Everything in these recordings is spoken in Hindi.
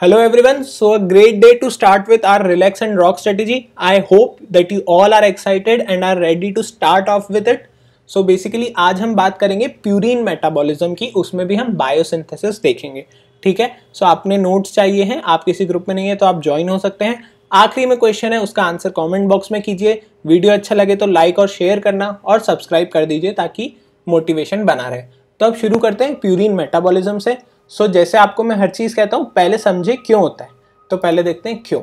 Hello everyone. So a great day to start with our relax and rock strategy. I hope that you all are excited and are ready to start off with it. So so basically आज हम बात करेंगे प्यूरिन मेटाबॉलिज्म की उसमें भी हम बायोसिंथेसिस देखेंगे ठीक है सो so आपने नोट्स चाहिए हैं आप किसी ग्रुप में नहीं है तो आप ज्वाइन हो सकते हैं आखिरी में क्वेश्चन है उसका आंसर कमेंट बॉक्स में कीजिए वीडियो अच्छा लगे तो लाइक और शेयर करना और सब्सक्राइब कर दीजिए ताकि मोटिवेशन बना रहे तो अब शुरू करते हैं प्यूरिन मेटाबॉलिज्म से सो so, जैसे आपको मैं हर चीज़ कहता हूँ पहले समझे क्यों होता है तो पहले देखते हैं क्यों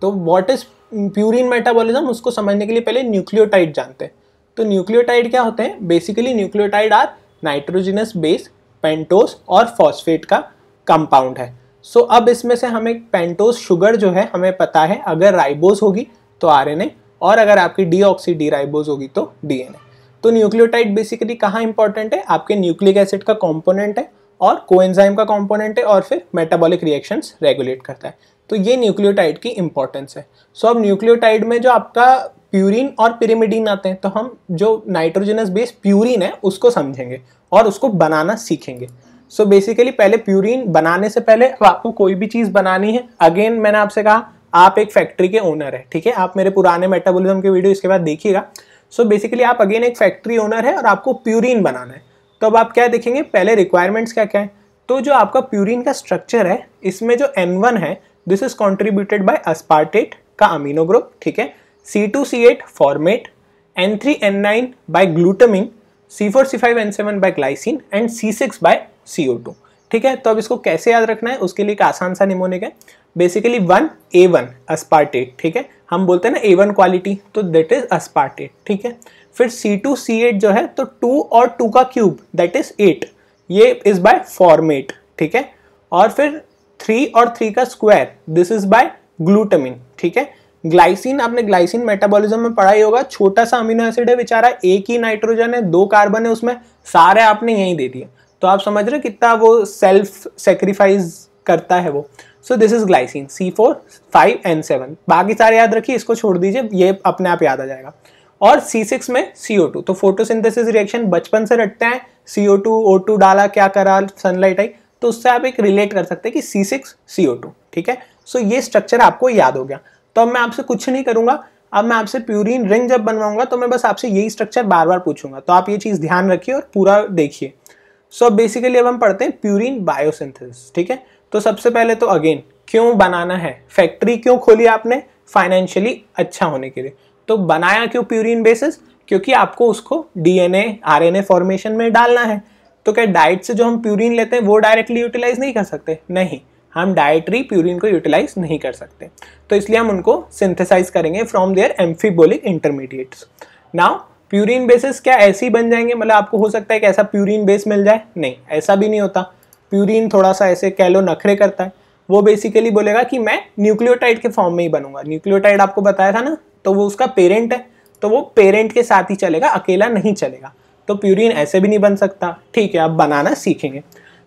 तो वॉट इज़ प्यूरिन मेटाबॉलिज्म उसको समझने के लिए पहले न्यूक्लियोटाइड जानते हैं तो न्यूक्लियोटाइड क्या होते हैं basically nucleotide are nitrogenous base pentose और फॉस्फेट का कंपाउंड है सो so, अब इसमें से हमें पेंटोस शुगर जो है हमें पता है अगर राइबोज होगी तो आर और अगर आपकी डी ऑक्सी राइबोज होगी तो डी तो न्यूक्लियोटाइड बेसिकली कहाँ इंपॉर्टेंट है आपके न्यूक्लिक एसिड का कॉम्पोनेंट है और कोएंजाइम का कंपोनेंट है और फिर मेटाबॉलिक रिएक्शंस रेगुलेट करता है तो ये न्यूक्लियोटाइड की इंपॉर्टेंस है सो so, अब न्यूक्लियोटाइड में जो आपका प्यूरिन और पिरिमिडीन आते हैं तो हम जो नाइट्रोजनस बेस प्यूरिन है उसको समझेंगे और उसको बनाना सीखेंगे सो so बेसिकली पहले प्यूरिन बनाने से पहले आपको कोई भी चीज़ बनानी है अगेन मैंने आपसे कहा आप एक फैक्ट्री के ओनर है ठीक है आप मेरे पुराने मेटाबॉलिज्म के वीडियो इसके बाद देखिएगा सो so बेसिकली आप अगेन एक फैक्ट्री ओनर है और आपको प्यूरिन बनाना है तो अब आप क्या देखेंगे पहले रिक्वायरमेंट्स क्या क्या है तो जो आपका प्यूरिन का स्ट्रक्चर है इसमें जो एन वन है this is contributed by aspartate का अमीनो ग्रुप ठीक है C two C eight formate N three N nine by glutamine C four C five N seven by glycine and C six by C O two ठीक है तो अब इसको कैसे याद रखना है उसके लिए एक आसान सा निमोनिक है basically one A one aspartate ठीक है हम बोलते हैं ना ए वन क्वालिटी तो देट इज अस्पार्टेट ठीक है फिर सी टू सी एट जो है तो टू और टू का क्यूब दैट इज एट ये इज बाय फॉर्मेट ठीक है और फिर थ्री और थ्री का square this is by glutamine ठीक है ग्लाइसिन आपने ग्लाइसिन मेटाबॉलिज्म में पढ़ा ही होगा छोटा सा अमीनो एसिड है बेचारा एक ही नाइट्रोजन है दो कार्बन है उसमें सारे आपने यही दे दिए तो आप समझ रहे कितना वो सेल्फ सेक्रीफाइस करता है वो so this is glycine C four five and seven बाकी सारे याद रखिए इसको छोड़ दीजिए ये अपने आप याद आ जाएगा और C6 में CO2 तो फोटोसिंथेसिस रिएक्शन बचपन से रटते हैं CO2 O2 डाला क्या करा सनलाइट आई तो उससे आप एक रिलेट कर सकते हैं कि C6 CO2 ठीक है सो ये स्ट्रक्चर आपको याद हो गया तो अब मैं आपसे कुछ नहीं करूंगा अब मैं आपसे प्यूरिन रिंग जब बनवाऊंगा तो मैं बस आपसे यही स्ट्रक्चर बार बार पूछूंगा तो आप ये चीज़ ध्यान रखिए और पूरा देखिए सो so, बेसिकली अब हम पढ़ते हैं प्यूरिन बायोसिंथेसिस ठीक है तो सबसे पहले तो अगेन क्यों बनाना है फैक्ट्री क्यों खोली आपने फाइनेंशियली अच्छा होने के लिए तो बनाया क्यों प्यूरिन बेसिस क्योंकि आपको उसको डीएनए आरएनए फॉर्मेशन में डालना है तो क्या डाइट से जो हम प्यूरिन लेते हैं वो डायरेक्टली यूटिलाइज नहीं कर सकते नहीं हम डायट्री प्यूरिन को यूटिलाइज नहीं कर सकते तो इसलिए हम उनको सिंथेसाइज करेंगे from there amphibolic intermediates now purine bases क्या ऐसे ही बन जाएंगे मतलब आपको हो सकता है कि ऐसा प्यूरिन बेस मिल जाए नहीं ऐसा भी नहीं होता प्यूरिन थोड़ा सा ऐसे कैलो नखरे करता है वो बेसिकली बोलेगा कि मैं न्यूक्लियोटाइड के फॉर्म में ही बनूंगा न्यूक्लियोटाइड आपको बताया था ना तो वो उसका पेरेंट है तो वो पेरेंट के साथ ही चलेगा अकेला नहीं चलेगा तो प्यूरिन ऐसे भी नहीं बन सकता ठीक है अब बनाना सीखेंगे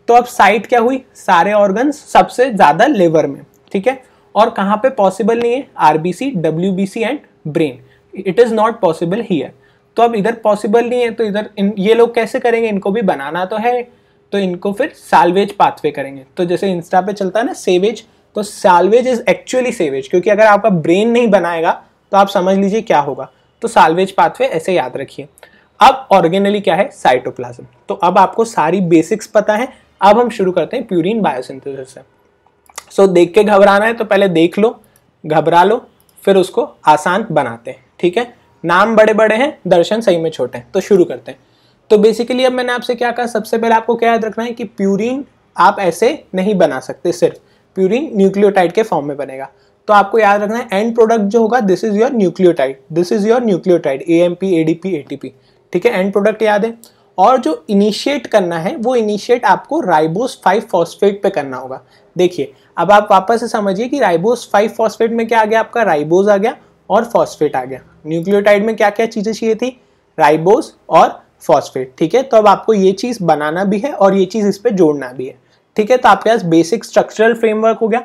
तो अब साइट क्या हुई सारे ऑर्गन सबसे ज़्यादा लिवर में ठीक है और कहाँ पे पॉसिबल नहीं है R B C W B C and brain it is not possible ही तो अब इधर पॉसिबल नहीं है तो इधर इन ये लोग कैसे करेंगे इनको भी बनाना तो है तो इनको फिर सालवेज पाथवे करेंगे तो जैसे इंस्टा पे चलता है ना सेवेज तो सालवेज इज एक्चुअली सेवेज क्योंकि अगर आपका ब्रेन नहीं बनाएगा तो आप समझ लीजिए क्या होगा तो साल्वेज पाथवे ऐसे याद रखिए अब ऑर्गेनली क्या है साइटोप्लाज्म तो अब आपको सारी बेसिक्स पता है अब हम शुरू करते हैं प्यूरिन बायोसिंथेसिस से सो so, देख के घबराना है तो पहले देख लो घबरा लो फिर उसको आसान बनाते हैं ठीक है नाम बड़े बड़े हैं दर्शन सही में छोटे हैं तो शुरू करते हैं तो बेसिकली अब मैंने आपसे क्या कहा सबसे पहले आपको क्या याद रखना है कि प्यूरिन आप ऐसे नहीं बना सकते सिर्फ प्यूरिन न्यूक्लियोटाइड के फॉर्म में बनेगा तो आपको याद रखना है एंड प्रोडक्ट जो होगा this is your nucleotide this is your nucleotide A M P A D P A T P ठीक है एंड प्रोडक्ट याद है और जो इनिशिएट करना है वो इनिशिएट आपको राइबोस फाइव फॉस्फेट पे करना होगा देखिए अब आप वापस से समझिए कि राइबोस फाइव फॉस्फेट में क्या आ गया आपका राइबोज आ गया और फॉस्फेट आ गया न्यूक्लियोटाइड में क्या क्या चीज़ें चाहिए थी राइबोज और फॉस्फेट ठीक है तो अब आपको ये चीज़ बनाना भी है और ये चीज़ इस पर जोड़ना भी है ठीक है तो आपके पास बेसिक स्ट्रक्चरल फ्रेमवर्क हो गया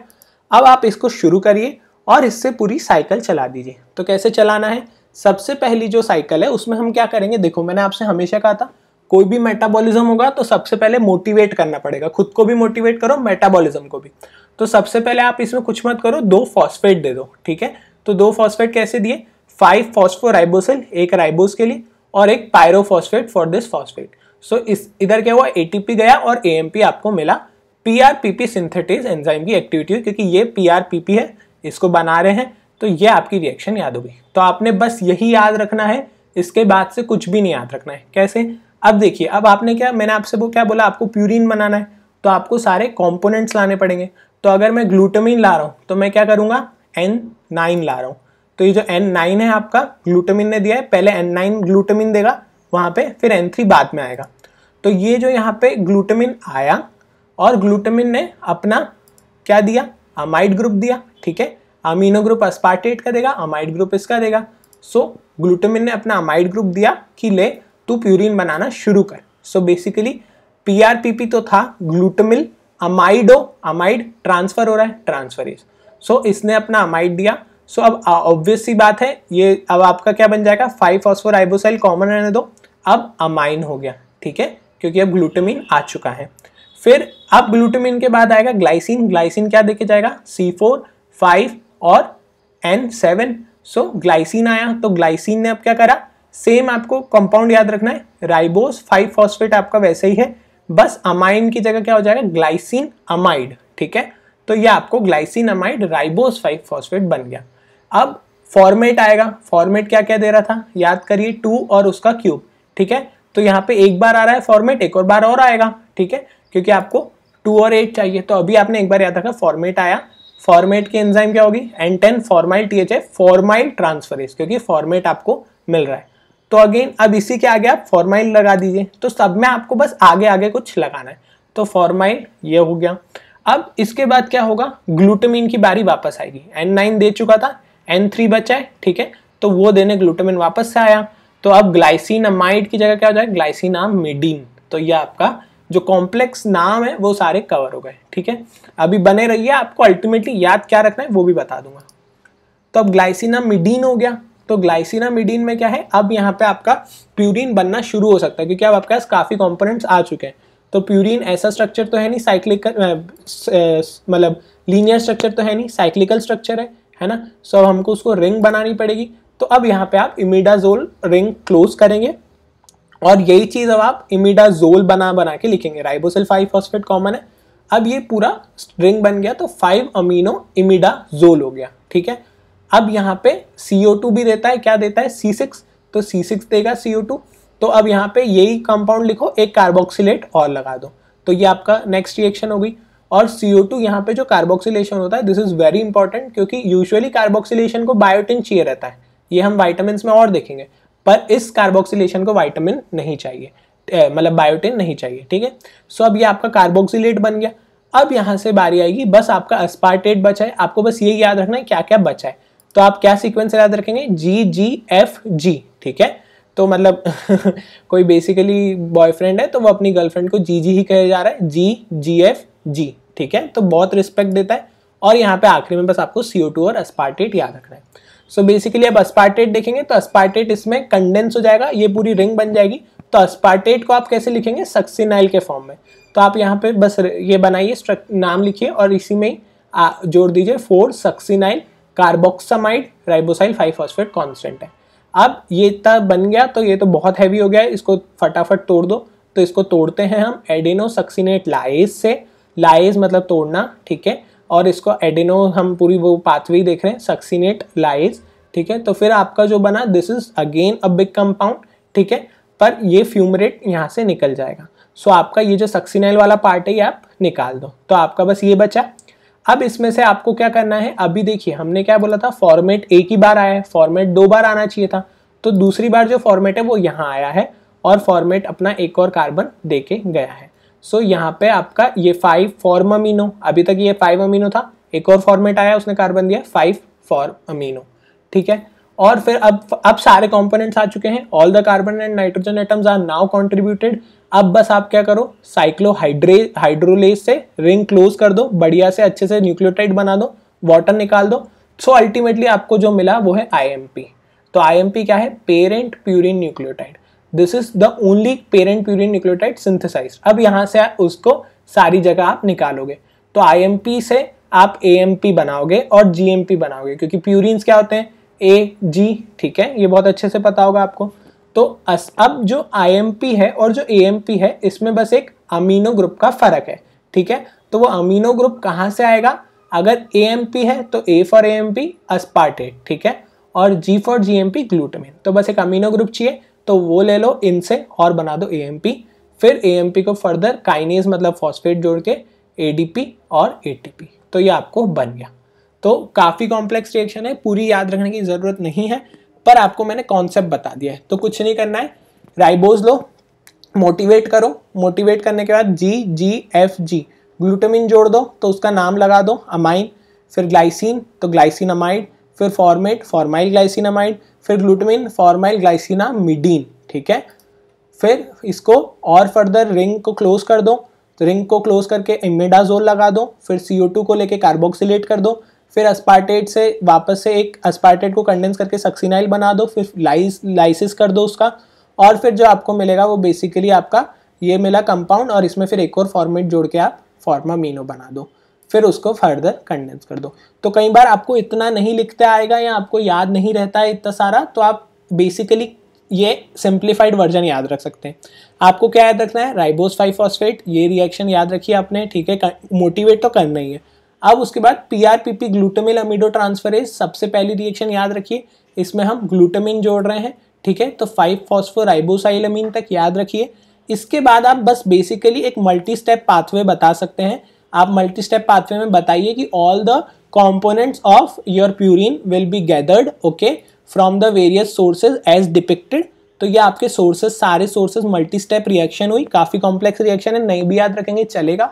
अब आप इसको शुरू करिए और इससे पूरी साइकिल चला दीजिए तो कैसे चलाना है सबसे पहली जो साइकिल है उसमें हम क्या करेंगे देखो मैंने आपसे हमेशा कहा था कोई भी मेटाबॉलिज्म होगा तो सबसे पहले मोटिवेट करना पड़ेगा खुद को भी मोटिवेट करो मेटाबॉलिज्म को भी तो सबसे पहले आप इसमें कुछ मत करो दो फॉस्फेट दे दो ठीक है तो दो फॉस्फेट कैसे दिए फाइव फॉस्फोराइबोसिल एक राइबोस के लिए और एक pyrophosphate for this phosphate so इस इधर क्या हुआ एटीपी गया और एएमपी आपको मिला पीआरपीपी सिंथेटिस एंजाइम की एक्टिविटी क्योंकि ये पीआरपीपी है इसको बना रहे हैं तो ये आपकी रिएक्शन याद होगी तो आपने बस यही याद रखना है इसके बाद से कुछ भी नहीं याद रखना है कैसे अब देखिए अब आपने क्या मैंने आपसे वो क्या बोला आपको प्यूरिन बनाना है तो आपको सारे कॉम्पोनेंट्स लाने पड़ेंगे तो अगर मैं ग्लूटामिन ला रहा हूँ तो मैं क्या करूँगा एन नाइन ला रहा हूँ तो ये जो एन नाइन है आपका ग्लूटामिन ने दिया है पहले एन नाइन ग्लूटामिन देगा वहाँ पे फिर एन थ्री बाद में आएगा तो ये जो यहाँ पे ग्लूटामिन आया और ग्लूटामिन ने अपना क्या दिया अमाइड ग्रुप दिया ठीक है अमीनो ग्रुप अस्पार्टेट का देगा अमाइड ग्रुप इसका देगा सो ग्लूटामिन ने अपना अमाइड ग्रुप दिया कि ले तू प्यूरिन बनाना शुरू कर सो बेसिकली पी तो था ग्लूटामिल अमाइडो अमाइड ट्रांसफर हो रहा है इज सो so, इसने अपना अमाइड दिया सो so, अब ऑब्वियस सी बात है ये अब आपका क्या बन जाएगा फाइव फॉस्फोर आइबोसाइल कॉमन रहने दो अब अमाइन हो गया ठीक है क्योंकि अब ग्लूटामिन आ चुका है फिर अब ग्लूटामिन के बाद आएगा ग्लाइसिन ग्लाइसिन क्या देखे जाएगा सी फोर फाइव और एन सेवन सो ग्लाइसिन आया तो ग्लाइसिन ने अब क्या करा सेम आपको कंपाउंड याद रखना है राइबोस 5 फॉस्फेट आपका वैसे ही है बस अमाइन की जगह क्या हो जाएगा ग्लाइसिन अमाइड ठीक है तो ये आपको glycine amide ribose five phosphate बन गया अब फॉर्मेट आएगा फॉर्मेट क्या क्या दे रहा था याद करिए टू और उसका क्यूब ठीक है तो यहाँ पे एक बार आ रहा है फॉर्मेट एक और बार और आएगा ठीक है क्योंकि आपको टू और एट चाहिए तो अभी आपने एक बार याद रखा फॉर्मेट आया फॉर्मेट की एंजाइम क्या होगी N ten formyl T H A formyl transferase क्योंकि फॉर्मेट आपको मिल रहा है तो अगेन अब इसी के आगे आप फॉर्माइल लगा दीजिए तो सब में आपको बस आगे आगे कुछ लगाना है तो फॉर्माइल ये हो गया अब इसके बाद क्या होगा ग्लूटमिन की बारी वापस आएगी एन नाइन दे चुका था एन थ्री बचा है ठीक है तो वो देने ग्लूटमिन वापस से आया तो अब ग्लाइसिन अमाइड की जगह क्या हो जाए ग्लाइसिन आमिडीन तो यह आपका जो कॉम्प्लेक्स नाम है वो सारे कवर हो गए ठीक है अभी बने रहिए आपको अल्टीमेटली याद क्या रखना है वो भी बता दूंगा तो अब ग्लाइसिना मिडीन हो गया तो ग्लाइसिना मिडीन में क्या है अब यहाँ पे आपका प्यूरिन बनना शुरू हो सकता है क्योंकि अब आपके पास काफ़ी कॉम्पोनेंट्स आ चुके हैं तो प्यूरिन ऐसा स्ट्रक्चर तो है नहीं साइक्लिकल मतलब लीनियर स्ट्रक्चर तो है नहीं साइक्लिकल स्ट्रक्चर है है ना सो so, हमको उसको रिंग बनानी पड़ेगी तो अब यहाँ पे आप इमिडाजोल रिंग क्लोज करेंगे और यही चीज़ अब आप इमिडाजोल बना बना के लिखेंगे राइबोसिल फाइव फॉस्फेट कॉमन है अब ये पूरा स्ट्रिंग बन गया तो फाइव अमीनो इमिडाजोल हो गया ठीक है अब यहाँ पे CO2 भी देता है क्या देता है सी सिक्स तो सी सिक्स देगा CO2 तो अब यहाँ पे यही कंपाउंड लिखो एक कार्बोक्सिलेट और लगा दो तो ये आपका नेक्स्ट रिएक्शन होगी और CO2 टू यहाँ पे जो कार्बोक्सिलेशन होता है दिस इज़ वेरी इंपॉर्टेंट क्योंकि यूजुअली कार्बोक्सिलेशन को बायोटिन चाहिए रहता है ये हम वाइटामिन में और देखेंगे पर इस कार्बोक्सिलेशन को वाइटामिन नहीं चाहिए मतलब बायोटिन नहीं चाहिए ठीक है सो अब ये आपका कार्बोक्सिलेट बन गया अब यहाँ से बारी आएगी बस आपका अस्पार्टेट बचा है आपको बस ये याद रखना है क्या क्या बचा है तो आप क्या सीक्वेंस याद रखेंगे जी जी एफ जी ठीक है तो मतलब कोई बेसिकली बॉयफ्रेंड है तो वो अपनी गर्लफ्रेंड को जी जी ही कहे जा रहा है जी जी एफ जी ठीक है तो बहुत रिस्पेक्ट देता है और यहाँ पे आखिरी में बस आपको सी और अस्पार्टेट याद रखना है सो बेसिकली अब अस्पार्टेट देखेंगे तो अस्पार्टेट इसमें कंडेंस हो जाएगा ये पूरी रिंग बन जाएगी तो अस्पार्टेट को आप कैसे लिखेंगे सक्सीनाइल के फॉर्म में तो आप यहाँ पे बस ये बनाइए नाम लिखिए और इसी में ही जोड़ दीजिए four succinyl carboxamide ribosyl five phosphate constant है अब ये तब बन गया तो ये तो बहुत हैवी हो गया है इसको फटाफट तोड़ दो तो इसको तोड़ते हैं हम एडेनो सक्सीनेट लाइज से लाइज मतलब तोड़ना ठीक है और इसको एडिनो हम पूरी वो पाथवे देख रहे हैं सक्सीनेट लाइज ठीक है तो फिर आपका जो बना this is again a big compound ठीक है पर ये फ्यूमरेट यहाँ से निकल जाएगा सो आपका ये जो सक्सीनाइल वाला पार्ट है ये आप निकाल दो तो आपका बस ये बचा अब इसमें से आपको क्या करना है अभी देखिए हमने क्या बोला था फॉर्मेट एक ही बार आया है फॉर्मेट दो बार आना चाहिए था तो दूसरी बार जो फॉर्मेट है वो यहाँ आया है और फॉर्मेट अपना एक और कार्बन दे के गया है सो so, यहाँ पे आपका ये फाइव फॉर्म अमीनो अभी तक ये फाइव अमीनो था एक और फॉर्मेट आया उसने कार्बन दिया फाइव फॉर्म अमीनो ठीक है और फिर अब अब सारे कंपोनेंट्स आ चुके हैं all the carbon and nitrogen atoms are now contributed अब बस आप क्या करो साइक्लोहाइड्रे हाइड्रोलेज से रिंग क्लोज कर दो बढ़िया से अच्छे से न्यूक्लियोटाइड बना दो वाटर निकाल दो सो so अल्टीमेटली आपको जो मिला वो है आई तो आई क्या है parent purine nucleotide this is the only parent purine nucleotide synthesize अब यहाँ से उसको सारी जगह आप निकालोगे तो आई से आप ए बनाओगे और जी बनाओगे क्योंकि प्यूरिन क्या होते हैं ए जी ठीक है ये बहुत अच्छे से पता होगा आपको तो अस, अब जो आई है और जो ए है इसमें बस एक अमीनो ग्रुप का फर्क है ठीक है तो वो अमीनो ग्रुप कहाँ से आएगा अगर ए है तो A for A M P ठीक है और G for G M P तो बस एक अमीनो ग्रुप चाहिए तो वो ले लो इनसे और बना दो ए फिर ए को फर्दर काइनेज मतलब फॉस्फेट जोड़ के ए और ए तो ये आपको बन गया तो काफ़ी कॉम्प्लेक्स रिएक्शन है पूरी याद रखने की ज़रूरत नहीं है पर आपको मैंने कॉन्सेप्ट बता दिया है तो कुछ नहीं करना है राइबोज लो मोटिवेट करो मोटिवेट करने के बाद जी जी एफ जी ग्लूटामिन जोड़ दो तो उसका नाम लगा दो अमाइन फिर ग्लाइसिन तो ग्लाइसिन अमाइड फिर फॉर्मेट फॉर्माइल ग्लाइसिनामाइड फिर ग्लूटमिन फॉर्माइल ग्लाइसिनामिडीन ठीक है फिर इसको और फर्दर रिंग को क्लोज कर दो तो रिंग को क्लोज करके इमेडाजोल लगा दो फिर सी को लेके कार्बोक्सिलेट कर दो फिर अस्पार्टेट से वापस से एक अस्पार्टेट को कंडेंस करके सक्सिनाइल बना दो फिर लाइस लाइसिस कर दो उसका और फिर जो आपको मिलेगा वो बेसिकली आपका ये मिला कंपाउंड और इसमें फिर एक और फॉर्मेट जोड़ के आप फॉर्मामीनो बना दो फिर उसको फर्दर कंडेंस कर दो तो कई बार आपको इतना नहीं लिखते आएगा या आपको याद नहीं रहता है इतना सारा तो आप बेसिकली ये सिंप्लीफाइड वर्जन याद रख सकते हैं आपको क्या याद रखना है राइबोस फाइव फॉस्फेट ये रिएक्शन याद रखिए आपने ठीक है मोटिवेट तो करना ही है अब उसके बाद P R P P glutamyl amido transferase सबसे पहली रिएक्शन याद रखिए इसमें हम ग्लूटामिन जोड़ रहे हैं ठीक है तो फाइव राइबोसाइलमिन तक याद रखिए इसके बाद आप बस बेसिकली एक मल्टी स्टेप पाथवे बता सकते हैं आप मल्टी स्टेप पाथवे में बताइए कि all the components of your purine will be gathered okay from the various sources as depicted तो ये आपके सोर्सेज सारे सोर्सेज मल्टी स्टेप रिएक्शन हुई काफ़ी कॉम्प्लेक्स रिएक्शन है नहीं भी याद रखेंगे चलेगा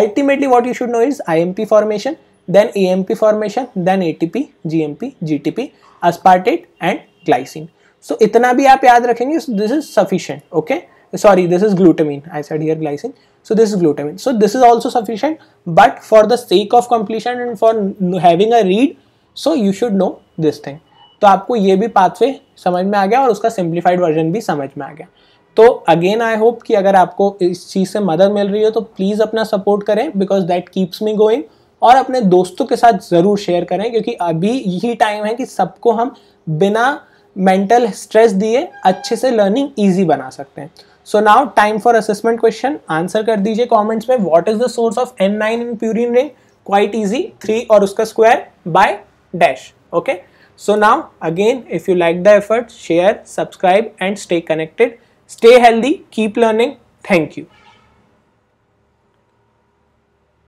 ultimately what you should know is IMP formation then AMP formation then ATP GMP GTP aspartate and glycine so इतना भी आप याद रखेंगे this is sufficient okay sorry this is glutamine I said here glycine so this is glutamine so this is also sufficient but for the sake of completion and for having a read so you should know this thing to aapko ye bhi pathway samajh mein aa gaya aur uska simplified version bhi samajh mein aa gaya तो अगेन आई होप कि अगर आपको इस चीज़ से मदद मिल रही हो तो प्लीज़ अपना सपोर्ट करें because that keeps me going और अपने दोस्तों के साथ ज़रूर शेयर करें क्योंकि अभी यही टाइम है कि सबको हम बिना मेंटल स्ट्रेस दिए अच्छे से लर्निंग ईजी बना सकते हैं so now time for assessment question answer कर दीजिए कॉमेंट्स में what is the source of N nine in purine ring quite easy three और उसका square by dash okay so now again if you like the effort share subscribe and stay connected stay healthy keep learning thank you